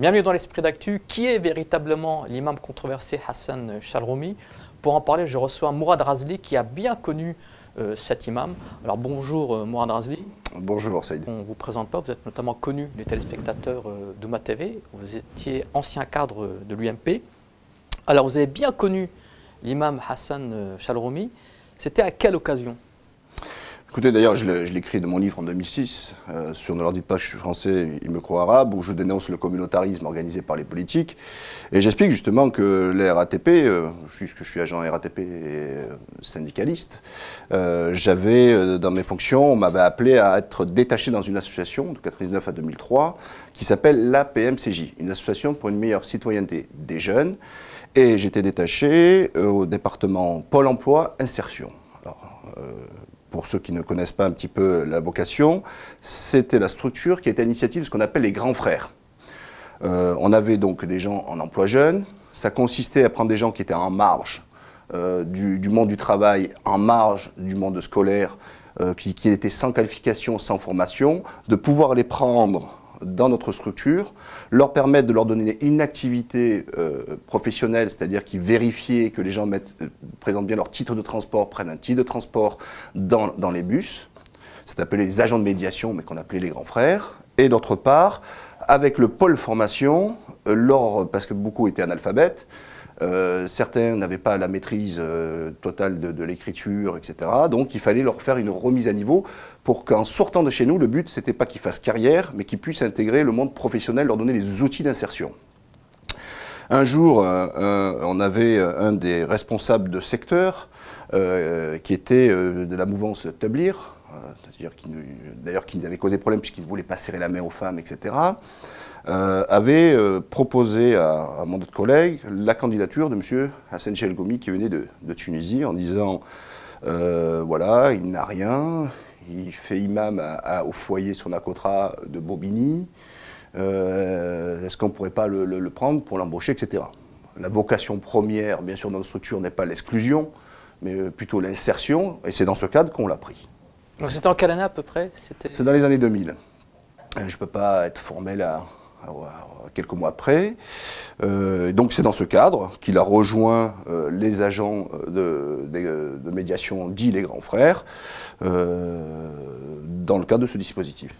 Bienvenue dans l'esprit d'actu. Qui est véritablement l'imam controversé Hassan Chalroumi Pour en parler, je reçois Mourad Razli qui a bien connu euh, cet imam. Alors bonjour euh, Mourad Razli. Bonjour Saïd. On ne vous présente pas, vous êtes notamment connu des téléspectateurs euh, d'Ouma TV. Vous étiez ancien cadre de l'UMP. Alors vous avez bien connu l'imam Hassan Chalroumi. C'était à quelle occasion Écoutez, d'ailleurs, je l'écris de mon livre en 2006, euh, sur Ne leur dites pas que je suis français, ils me croient arabe, où je dénonce le communautarisme organisé par les politiques. Et j'explique justement que l'RATP, RATP, euh, puisque je suis agent RATP euh, syndicaliste, j'avais, dans mes fonctions, on m'avait appelé à être détaché dans une association, de 1999 à 2003, qui s'appelle l'APMCJ, une association pour une meilleure citoyenneté des jeunes. Et j'étais détaché au département Pôle emploi insertion. Alors, pour ceux qui ne connaissent pas un petit peu la vocation, c'était la structure qui était à l'initiative de ce qu'on appelle les grands frères. Euh, on avait donc des gens en emploi jeune, ça consistait à prendre des gens qui étaient en marge euh, du, monde du travail, en marge du monde scolaire, euh, qui étaient sans qualification, sans formation, de pouvoir les prendre dans notre structure, leur permettre de leur donner une activité euh, professionnelle, c'est-à-dire qu'ils vérifiaient que les gens euh, présentent bien leur titre de transport, prennent un titre de transport dans, les bus. C'est appelé les agents de médiation, mais qu'on appelait les grands frères. Et d'autre part, avec le pôle formation, euh, parce que beaucoup étaient analphabètes, euh, certains n'avaient pas la maîtrise euh, totale de, l'écriture, etc. Donc il fallait leur faire une remise à niveau pour qu'en sortant de chez nous, le but, n'était pas qu'ils fassent carrière, mais qu'ils puissent intégrer le monde professionnel, leur donner les outils d'insertion. Un jour, euh, on avait un des responsables de secteur qui était de la mouvance Tablir, d'ailleurs qui nous avait causé problème puisqu'il ne voulait pas serrer la main aux femmes, etc. Euh, avait euh, proposé à, mon autre collègue la candidature de M. Hassan gomi qui venait de, de, Tunisie en disant euh, voilà, il n'a rien, il fait imam à, au foyer acotra de Bobigny, est-ce qu'on ne pourrait pas le, prendre pour l'embaucher, etc. La vocation première, bien sûr, dans notre structure n'est pas l'exclusion, mais plutôt l'insertion, et c'est dans ce cadre qu'on l'a pris. Donc c'était en quelle à peu près C'est dans les années 2000. Je ne peux pas être formel à, euh, quelques mois après. Euh, donc c'est dans ce cadre qu'il a rejoint euh, les agents de, médiation dits les grands frères dans le cadre de ce dispositif.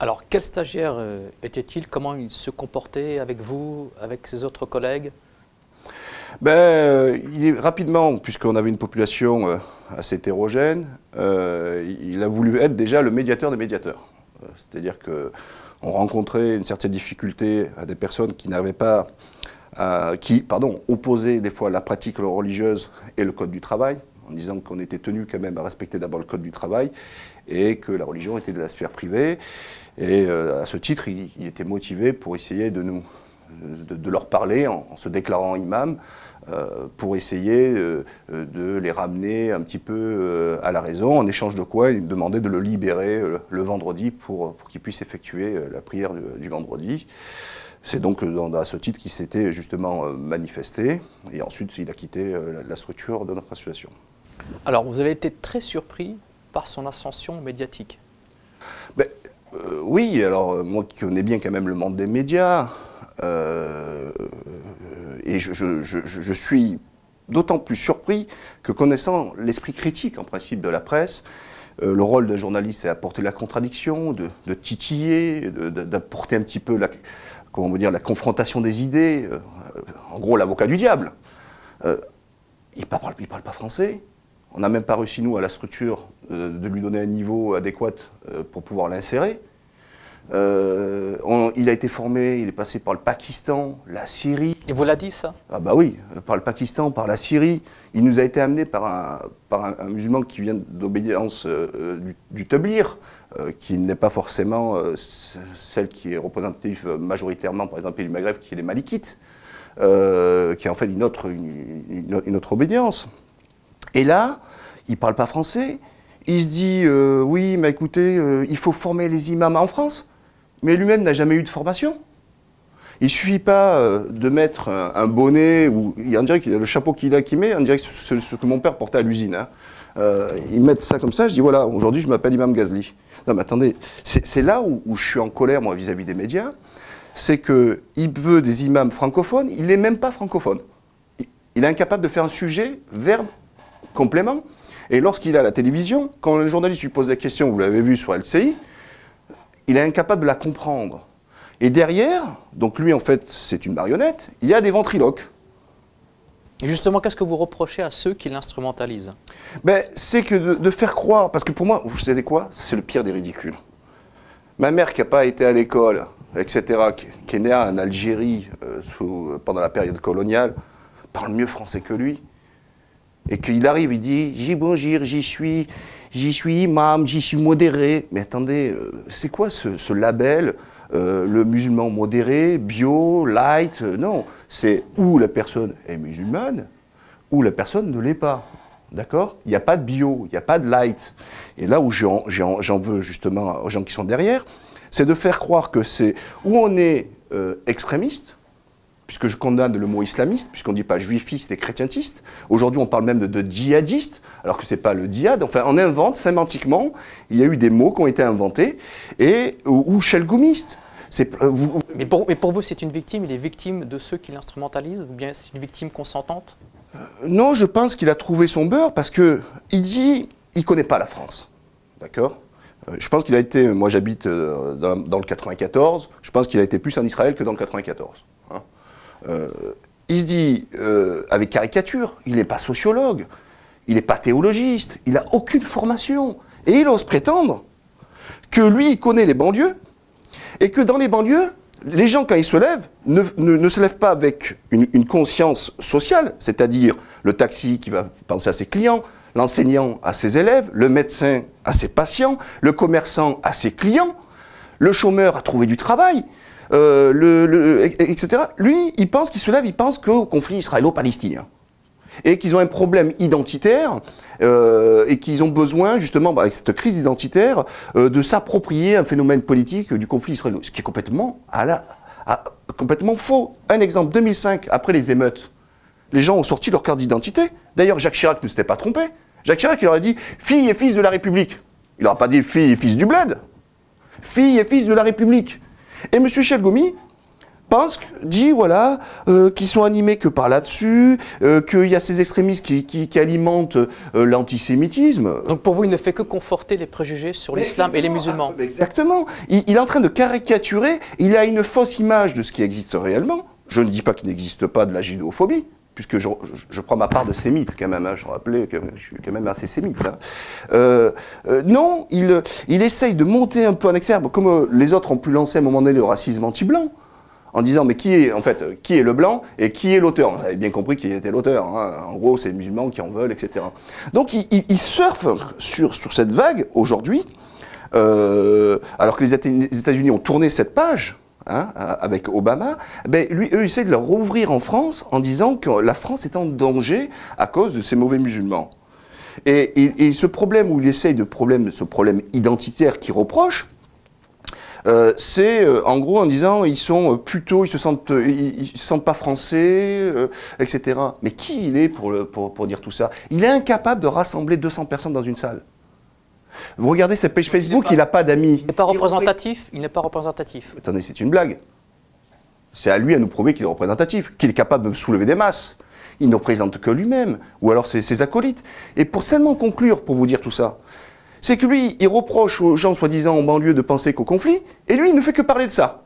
Alors quel stagiaire était-il Comment il se comportait avec vous, avec ses autres collègues ben, il est, rapidement, puisqu'on avait une population assez hétérogène, il a voulu être déjà le médiateur des médiateurs. C'est-à-dire que on rencontrait une certaine difficulté à des personnes qui n'avaient pas, euh, qui, pardon, opposaient des fois la pratique religieuse et le code du travail, en disant qu'on était tenu quand même à respecter d'abord le code du travail et que la religion était de la sphère privée. Et euh, à ce titre, il, il était motivé pour essayer de nous de, leur parler en, se déclarant imam euh, pour essayer euh, de les ramener un petit peu euh, à la raison, en échange de quoi il demandait de le libérer le vendredi pour, qu'il puisse effectuer la prière du, vendredi. C'est donc à ce titre qu'il s'était justement manifesté, et ensuite il a quitté la structure de notre association. Alors vous avez été très surpris par son ascension médiatique ben, Oui, alors moi qui connais bien quand même le monde des médias, euh, et je, suis d'autant plus surpris que connaissant l'esprit critique en principe de la presse, euh, le rôle d'un journaliste c'est apporter la contradiction, de, titiller, d'apporter un petit peu la, comment dire, la confrontation des idées, euh, en gros l'avocat du diable. il ne parle, parle pas français. On n'a même pas réussi, nous, à la structure, de lui donner un niveau adéquat pour pouvoir l'insérer il a été formé, il est passé par le Pakistan, la Syrie. Et vous l'a dit ça Ah bah oui, par le Pakistan, par la Syrie. Il nous a été amené par un, musulman qui vient d'obédience euh, euh, du, du euh, qui n'est pas forcément celle qui est représentative majoritairement, par exemple, du Maghreb, qui est les Malikites, qui est en fait une autre, autre obédience. Et là, il ne parle pas français. Il se dit, oui, mais écoutez, il faut former les imams en France mais lui-même n'a jamais eu de formation. Il ne suffit pas euh, de mettre un, bonnet, ou on dirait qu'il a le chapeau qu'il a qui met, on dirait que c'est ce que mon père portait à l'usine. Hein. Euh, il met ça comme ça, je dis voilà, aujourd'hui je m'appelle Imam Ghazli. Non mais attendez, c'est là où, je suis en colère moi vis-à-vis des médias, c'est qu'il veut des imams francophones, il n'est même pas francophone. Il, est incapable de faire un sujet, verbe, complément. Et lorsqu'il est à la télévision, quand un journaliste lui pose la question, vous l'avez vu sur LCI, il est incapable de la comprendre. Et derrière, donc lui en fait c'est une marionnette, il y a des ventriloques. justement, qu'est-ce que vous reprochez à ceux qui l'instrumentalisent ben, C'est que de, faire croire, parce que pour moi, vous savez quoi C'est le pire des ridicules. Ma mère qui n'a pas été à l'école, etc., qui, est née en Algérie euh, pendant la période coloniale, parle mieux français que lui et qu'il arrive, il dit j'y bonjour, j'y suis, j'y suis imam, j'y suis modéré. Mais attendez, euh, c'est quoi ce, label euh, le musulman modéré, bio, light, euh, non, c'est où la personne est musulmane, où la personne ne l'est pas. D'accord Il n'y a pas de bio, il n'y a pas de light. Et là où j'en veux justement aux gens qui sont derrière, c'est de faire croire que c'est où on est extrémiste, puisque je condamne le mot islamiste, puisqu'on ne dit pas juifiste et chrétientiste. Aujourd'hui, on parle même de, djihadiste, alors que ce n'est pas le djihad. Enfin, on invente sémantiquement. Il y a eu des mots qui ont été inventés, et, ou, ou euh, vous... mais, pour, vous, c'est une victime Il est victime de ceux qui l'instrumentalisent Ou bien c'est une victime consentante euh, Non, je pense qu'il a trouvé son beurre, parce que il dit il ne connaît pas la France. D'accord euh, je pense qu'il a été, moi j'habite dans, le 94, je pense qu'il a été plus en Israël que dans le 94. Euh, il se dit, euh, avec caricature, il n'est pas sociologue, il n'est pas théologiste, il n'a aucune formation. Et il ose prétendre que lui, il connaît les banlieues, et que dans les banlieues, les gens, quand ils se lèvent, ne, se lèvent pas avec une, une conscience sociale, c'est-à-dire le taxi qui va penser à ses clients, l'enseignant à ses élèves, le médecin à ses patients, le commerçant à ses clients, le chômeur à trouver du travail. Euh, etc. Lui, il pense qu'il se lève, il pense qu'au conflit israélo-palestinien et qu'ils ont un problème identitaire euh, et qu'ils ont besoin justement, bah, avec cette crise identitaire, euh, de s'approprier un phénomène politique du conflit israélo, ce qui est complètement, à la, complètement faux. Un exemple, 2005, après les émeutes, les gens ont sorti leur carte d'identité. D'ailleurs, Jacques Chirac ne s'était pas trompé. Jacques Chirac, il aurait dit « fille et fils de la République ». Il n'aura pas dit « fille et fils du bled ».« Fille et fils de la République ». Et M. Chalgomi pense, dit, voilà, euh, qu'ils sont animés que par là-dessus, euh, qu'il y a ces extrémistes qui, alimentent euh, l'antisémitisme. Donc pour vous, il ne fait que conforter les préjugés sur l'islam et les musulmans. Ah, exactement. Il, est en train de caricaturer, il a une fausse image de ce qui existe réellement. Je ne dis pas qu'il n'existe pas de la judéophobie puisque je, prends ma part de sémite quand même, hein, je rappelais que je suis quand même assez sémite. Hein. Euh, euh, non, il, il essaye de monter un peu en exergue, comme euh, les autres ont pu lancer à un moment donné le racisme anti-blanc, en disant mais qui est en fait qui est le blanc et qui est l'auteur On avait bien compris qui était l'auteur. Hein. En gros, c'est les musulmans qui en veulent, etc. Donc il, il, surfe sur, sur cette vague aujourd'hui, alors que les États-Unis ont tourné cette page Hein, avec Obama, ben, lui, eux, ils de leur rouvrir en France en disant que la France est en danger à cause de ces mauvais musulmans. Et, ce problème où il essaye de problème, ce problème identitaire qu'il reproche euh, c'est euh, en gros en disant ils sont euh, plutôt, ils se sentent, ils, se sentent pas français, etc. Mais qui il est pour, pour, pour dire tout ça Il est incapable de rassembler 200 personnes dans une salle. Vous regardez sa page Facebook, il n'a pas, d'amis. Il n'est pas représentatif. Il n'est pas représentatif. Attendez, c'est une blague. C'est à lui à nous prouver qu'il est représentatif, qu'il est capable de soulever des masses. Il ne représente que lui-même, ou alors ses, ses acolytes. Et pour seulement conclure, pour vous dire tout ça, c'est que lui, il reproche aux gens soi-disant en banlieue de penser qu'au conflit, et lui, il ne fait que parler de ça.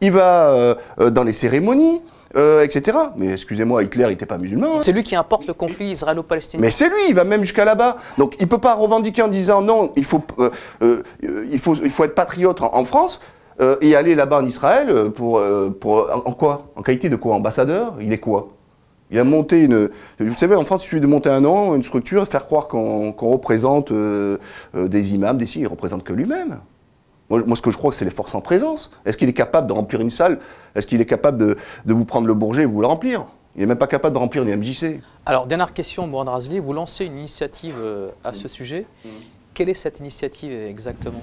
Il va euh, euh, dans les cérémonies, euh, etc. Mais excusez-moi, Hitler, n'était pas musulman. Hein. C'est lui qui importe le conflit israélo-palestinien. Mais c'est lui, il va même jusqu'à là-bas. Donc il ne peut pas revendiquer en disant non, il faut, euh, euh, il faut, être patriote en, France. et aller là-bas en Israël pour, en, quoi En qualité de quoi Ambassadeur Il est quoi il a monté une. Vous savez, en France, il suffit de monter un nom, une structure, faire croire qu'on représente des imams, des si, il représente que lui-même. Moi, ce que je crois, c'est les forces en présence. Est-ce qu'il est capable de remplir une salle Est-ce qu'il est capable de, vous prendre le bourget et vous le remplir Il n'est même pas capable de remplir les MJC. Alors, dernière question, Mourad Razli. Vous lancez une initiative euh, à ce mm. sujet. Mm. Quelle est cette initiative exactement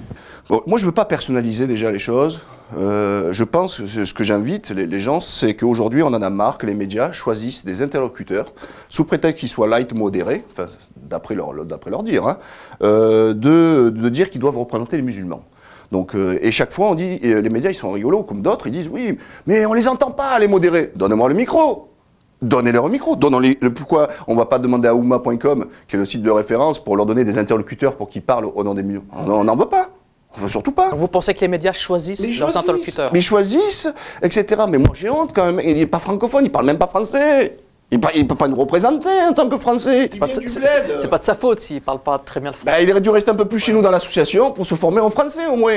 Moi, je ne veux pas personnaliser déjà les choses. Euh, je pense que ce que j'invite les, gens, c'est qu'aujourd'hui, on en a marre que les médias choisissent des interlocuteurs, sous prétexte qu'ils soient light, modérés, d'après leur, dire, hein, euh, de dire qu'ils doivent représenter les musulmans. Euh, et chaque fois, on dit, euh, les médias, ils sont rigolos, comme d'autres, ils disent, oui, mais on les entend pas, les modérés. Donnez-moi le micro. Donnez-leur le micro. pourquoi on va pas demander à Ouma.com, qui est le site de référence, pour leur donner des interlocuteurs pour qu'ils parlent au nom des millions. On n'en veut pas. on veut surtout pas. Vous pensez que les médias choisissent leurs interlocuteurs Ils choisissent, etc. Mais moi j'ai honte quand même. Il n'est pas francophone, il parle même pas français. Il ne peut, pas nous représenter hein, en tant que Français. C'est pas, pas, de sa faute s'il ne parle pas très bien le français. Bah, il aurait dû rester un peu plus chez nous dans l'association pour se former en français au moins.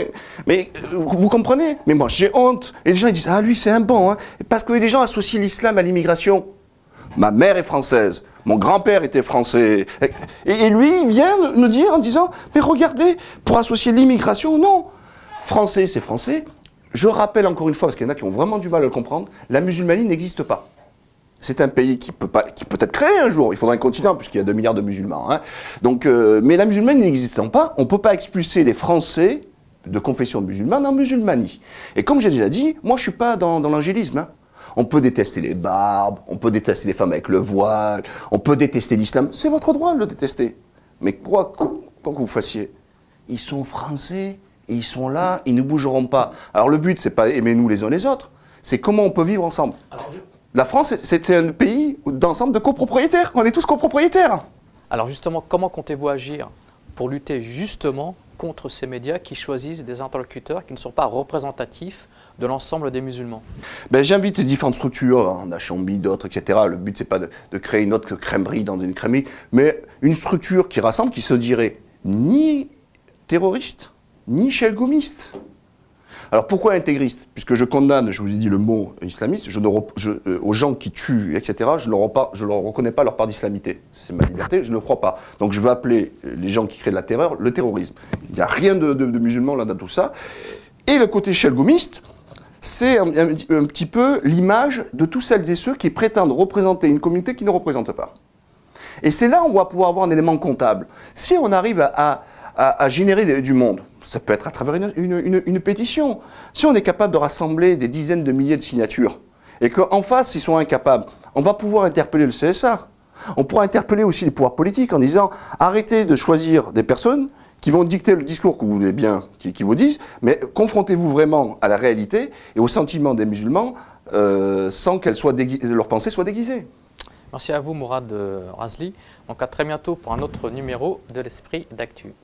Mais euh, vous comprenez Mais moi j'ai honte. Et les gens ils disent Ah lui c'est un bon. Hein. Parce que les gens associent l'islam à l'immigration. Ma mère est française. Mon grand-père était français. Et, lui, il vient nous dire en disant Mais regardez, pour associer l'immigration, non. Français, c'est français. Je rappelle encore une fois, parce qu'il y en a qui ont vraiment du mal à le comprendre, la musulmanie n'existe pas. C'est un pays qui peut, pas, qui peut être créé un jour. Il faudra un continent, puisqu'il y a 2 milliards de musulmans. Hein. Donc, euh, mais la musulmanie n'existant pas, on ne peut pas expulser les Français de confession musulmane en musulmanie. Et comme j'ai déjà dit, moi je ne suis pas dans, l'angélisme. Hein. On peut détester les barbes, on peut détester les femmes avec le voile, on peut détester l'islam. C'est votre droit de le détester. Mais quoi, que vous fassiez, ils sont français et ils sont là, ils ne bougeront pas. Alors le but, c'est pas aimer nous les uns les autres, c'est comment on peut vivre ensemble. Alors, la France, c'était un pays d'ensemble de copropriétaires. On est tous copropriétaires. Alors justement, comment comptez-vous agir pour lutter justement contre ces médias qui choisissent des interlocuteurs qui ne sont pas représentatifs de l'ensemble des musulmans ben, J'invite différentes structures, la hein, Chambi, d'autres, etc. Le but, n'est pas de, créer une autre crèmerie dans une crèmerie, mais une structure qui rassemble, qui se dirait ni terroriste, ni chelgoumiste. Alors pourquoi intégriste Puisque je condamne, je vous ai dit le mot islamiste, je, ne euh, aux gens qui tuent, etc., je ne leur, reconnais pas leur part d'islamité. C'est ma liberté, je ne crois pas. Donc je veux appeler euh, les gens qui créent de la terreur le terrorisme. Il n'y a rien de, musulman là dedans tout ça. Et le côté chelgoumiste, c'est un, petit peu l'image de tous celles et ceux qui prétendent représenter une communauté qui ne représente pas. Et c'est là où on va pouvoir avoir un élément comptable. Si on arrive à à, générer du monde Ça peut être à travers une, pétition. Si on est capable de rassembler des dizaines de milliers de signatures et qu'en face, ils sont incapables, on va pouvoir interpeller le CSA. On pourra interpeller aussi les pouvoirs politiques en disant arrêtez de choisir des personnes qui vont dicter le discours que vous voulez bien qui, vous disent, mais confrontez-vous vraiment à la réalité et aux sentiments des musulmans euh, sans que leurs pensées soient déguisées. Merci à vous, Mourad euh, Razli. Donc à très bientôt pour un autre numéro de l'Esprit d'Actu.